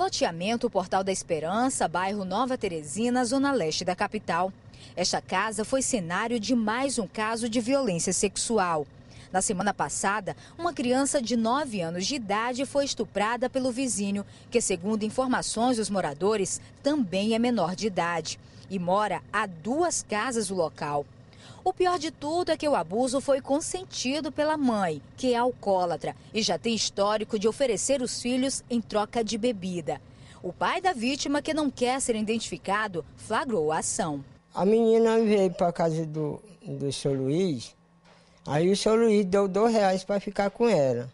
Loteamento Portal da Esperança, bairro Nova Teresina, zona leste da capital. Esta casa foi cenário de mais um caso de violência sexual. Na semana passada, uma criança de 9 anos de idade foi estuprada pelo vizinho, que, segundo informações dos moradores, também é menor de idade e mora a duas casas do local. O pior de tudo é que o abuso foi consentido pela mãe, que é alcoólatra e já tem histórico de oferecer os filhos em troca de bebida. O pai da vítima, que não quer ser identificado, flagrou a ação. A menina veio para casa do, do seu Luiz, aí o seu Luiz deu dois reais para ficar com ela.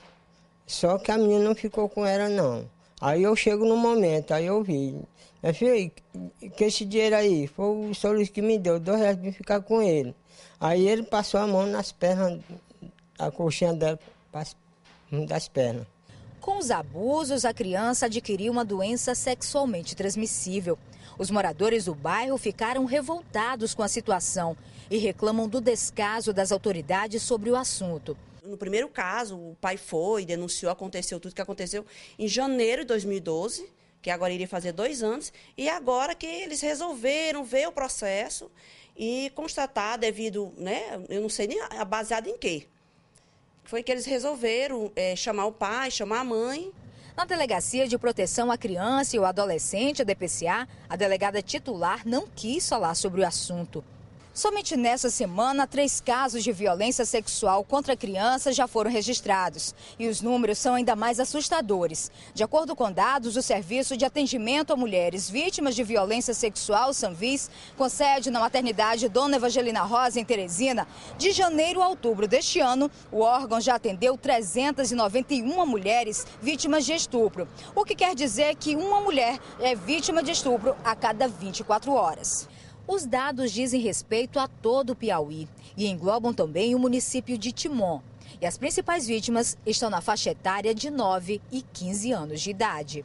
Só que a menina não ficou com ela, não. Aí eu chego no momento, aí eu vi. Meu filho, que esse dinheiro aí? Foi o seu Luiz que me deu, dois reais pra ficar com ele. Aí ele passou a mão nas pernas, a coxinha dela, das pernas. Com os abusos, a criança adquiriu uma doença sexualmente transmissível. Os moradores do bairro ficaram revoltados com a situação e reclamam do descaso das autoridades sobre o assunto no primeiro caso, o pai foi, denunciou, aconteceu tudo que aconteceu em janeiro de 2012, que agora iria fazer dois anos, e agora que eles resolveram ver o processo e constatar devido, né, eu não sei nem baseado em quê, foi que eles resolveram é, chamar o pai, chamar a mãe. Na Delegacia de Proteção à Criança e ao Adolescente, a DPCA, a delegada titular não quis falar sobre o assunto. Somente nessa semana, três casos de violência sexual contra crianças já foram registrados. E os números são ainda mais assustadores. De acordo com dados do Serviço de Atendimento a Mulheres Vítimas de Violência Sexual, SAMVIS, com sede na maternidade Dona Evangelina Rosa, em Teresina, de janeiro a outubro deste ano, o órgão já atendeu 391 mulheres vítimas de estupro. O que quer dizer que uma mulher é vítima de estupro a cada 24 horas. Os dados dizem respeito a todo o Piauí e englobam também o município de Timon. E as principais vítimas estão na faixa etária de 9 e 15 anos de idade.